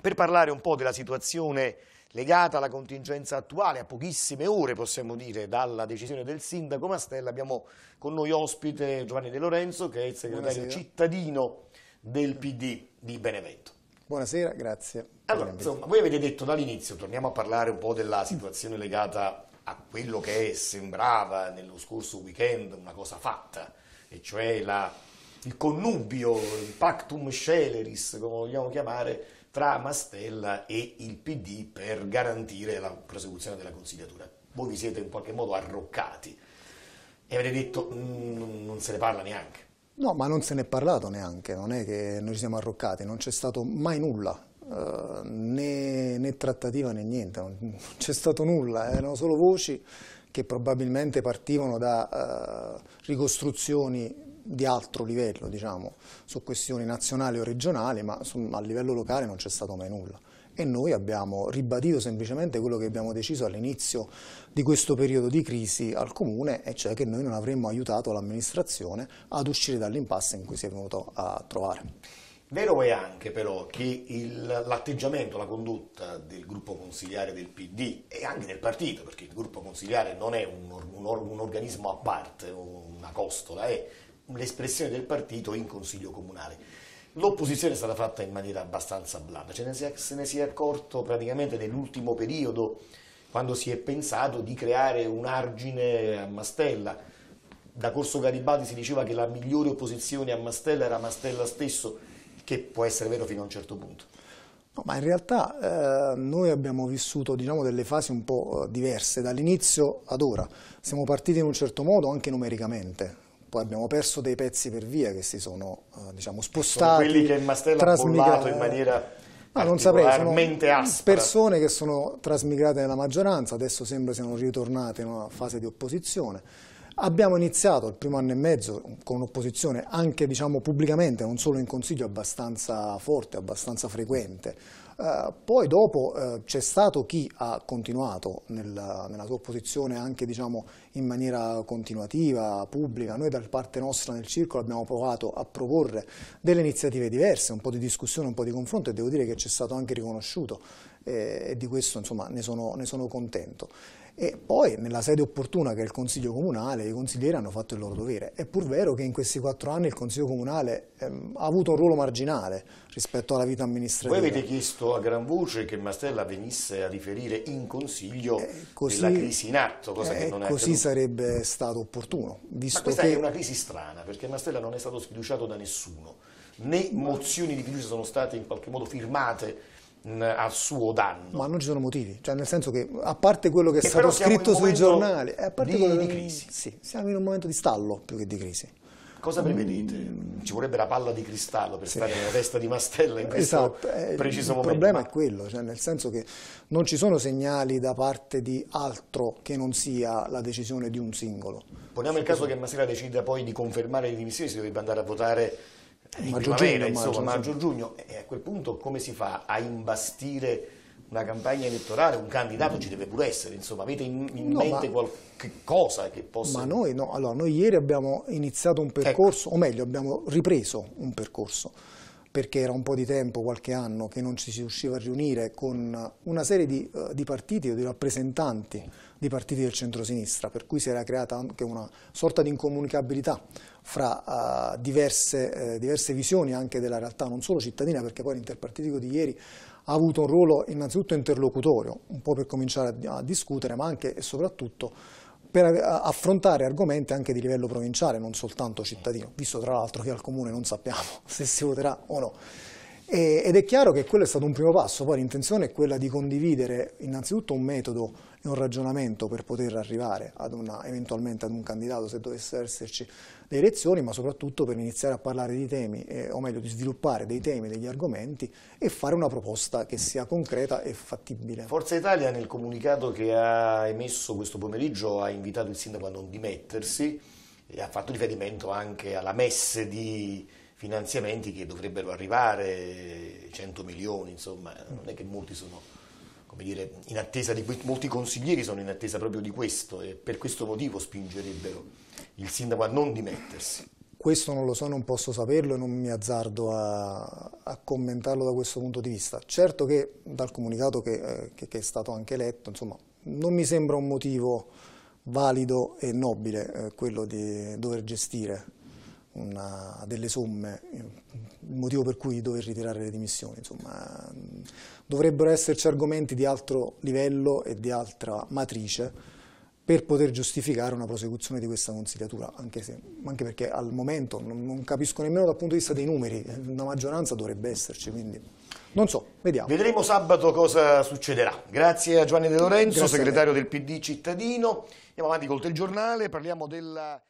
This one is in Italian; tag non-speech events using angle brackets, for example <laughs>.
Per parlare un po' della situazione legata alla contingenza attuale, a pochissime ore possiamo dire dalla decisione del sindaco Mastella, abbiamo con noi ospite Giovanni De Lorenzo che è il segretario Buonasera. cittadino del PD di Benevento. Buonasera, grazie. Allora, insomma, voi avete detto dall'inizio, torniamo a parlare un po' della situazione legata a quello che sembrava nello scorso weekend una cosa fatta, e cioè la, il connubio, il pactum sceleris, come vogliamo chiamare, tra Mastella e il PD per garantire la prosecuzione della consigliatura. Voi vi siete in qualche modo arroccati e avete detto mm, non se ne parla neanche. No, ma non se ne è parlato neanche, non è che noi ci siamo arroccati, non c'è stato mai nulla, eh, né, né, trattativa né niente, non c'è stato nulla, erano solo voci che probabilmente partivano da eh, ricostruzioni di altro livello, diciamo, su questioni nazionali o regionali, ma insomma, a livello locale non c'è stato mai nulla. E noi abbiamo ribadito semplicemente quello che abbiamo deciso all'inizio di questo periodo di crisi al Comune, e cioè che noi non avremmo aiutato l'amministrazione ad uscire dall'impasse in cui si è venuto a trovare. Vero è anche però che l'atteggiamento, la condotta del gruppo consigliare del PD e anche del partito, perché il gruppo consigliare non è un, un, un organismo a parte, una costola, è l'espressione del partito in consiglio comunale. L'opposizione è stata fatta in maniera abbastanza blanda, ce ne si è, se ne si è accorto praticamente nell'ultimo periodo quando si è pensato di creare un argine a Mastella. Da Corso Garibaldi si diceva che la migliore opposizione a Mastella era Mastella stesso, che può essere vero fino a un certo punto. No, ma in realtà eh, noi abbiamo vissuto diciamo, delle fasi un po' eh, diverse dall'inizio ad ora. Siamo partiti in un certo modo anche numericamente poi abbiamo perso dei pezzi per via che si sono eh, diciamo, spostati. Sono quelli che il Mastella ha bollato in maniera ma non saprei, sono persone che sono trasmigrate nella maggioranza, adesso sembra siano ritornate in una fase di opposizione. Abbiamo iniziato il primo anno e mezzo con un'opposizione anche diciamo, pubblicamente, non solo in Consiglio, abbastanza forte, abbastanza frequente. Eh, poi dopo eh, c'è stato chi ha continuato nel, nella sua posizione anche diciamo, in maniera continuativa, pubblica. Noi da parte nostra nel circolo abbiamo provato a proporre delle iniziative diverse, un po' di discussione, un po' di confronto e devo dire che c'è stato anche riconosciuto eh, e di questo insomma, ne, sono, ne sono contento e poi nella sede opportuna che è il Consiglio Comunale i consiglieri hanno fatto il loro dovere. È pur vero che in questi quattro anni il Consiglio Comunale ehm, ha avuto un ruolo marginale rispetto alla vita amministrativa. Voi avete chiesto a gran voce che Mastella venisse a riferire in Consiglio eh, così, della crisi in atto, cosa eh, che non è Così accaduto. sarebbe stato opportuno. Ma questa che... è una crisi strana perché Mastella non è stato sfiduciato da nessuno, né mozioni di fiducia sono state in qualche modo firmate Mm, al suo danno. Ma non ci sono motivi, cioè nel senso che a parte quello che, che è stato scritto sui giornali, eh, a parte di, quello di crisi. Sì, siamo in un momento di stallo più che di crisi. Cosa prevedete? Mm. Ci vorrebbe la palla di cristallo per sì. stare nella testa di Mastella in questo esatto. Eh, preciso il momento. Il problema è quello, cioè nel senso che non ci sono segnali da parte di altro che non sia la decisione di un singolo. Poniamo sì. il caso che Mastella decida poi di confermare le dimissioni, si dovrebbe andare a votare eh, in maggio, giugno, insomma, maggio-giugno, e a quel punto come si fa a imbastire una campagna elettorale, un candidato ci deve pure essere, insomma, avete in, in no, mente ma, qualche cosa che possa... Ma noi no, allora noi ieri abbiamo iniziato un ecco. percorso, ecco. o meglio abbiamo ripreso un percorso perché era un po' di tempo, qualche anno, che non ci si riusciva a riunire con una serie di, eh, di partiti o di rappresentanti di partiti del centrosinistra, per cui si era creata anche una sorta di incomunicabilità fra uh, diverse, eh, diverse, visioni anche della realtà, non solo cittadina, perché poi l'interpartitico di ieri ha avuto un ruolo innanzitutto interlocutorio, un po' per cominciare a, a discutere, ma anche e soprattutto per eh, affrontare argomenti anche di livello provinciale, non soltanto cittadino, visto tra l'altro che al comune non sappiamo <laughs> se si voterà o no ed è chiaro che quello è stato un primo passo, poi l'intenzione è quella di condividere innanzitutto un metodo e un ragionamento per poter arrivare ad una, eventualmente ad un candidato se dovessero esserci le elezioni, ma soprattutto per iniziare a parlare di temi, eh, o meglio di sviluppare dei temi, degli argomenti e fare una proposta che sia concreta e fattibile. Forza Italia nel comunicato che ha emesso questo pomeriggio ha invitato il sindaco a non dimettersi e ha fatto riferimento anche alla messe di finanziamenti che dovrebbero arrivare, 100 milioni, insomma, non è che molti sono, come dire, in attesa di questo, molti consiglieri sono in attesa proprio di questo e per questo motivo spingerebbero il sindaco a non dimettersi. Questo non lo so, non posso saperlo e non mi azzardo a, a commentarlo da questo punto di vista. Certo che dal comunicato che, eh, che, che è stato anche letto, insomma, non mi sembra un motivo valido e nobile eh, quello di dover gestire una, delle somme, il motivo per cui dover ritirare le dimissioni, insomma, dovrebbero esserci argomenti di altro livello e di altra matrice per poter giustificare una prosecuzione di questa consigliatura, anche, se, anche perché al momento non, non, capisco nemmeno dal punto di vista dei numeri, una maggioranza dovrebbe esserci, quindi non so, vediamo. Vedremo sabato cosa succederà. Grazie a Giovanni De Lorenzo, Grazie segretario del PD cittadino. Andiamo avanti col telegiornale, parliamo della...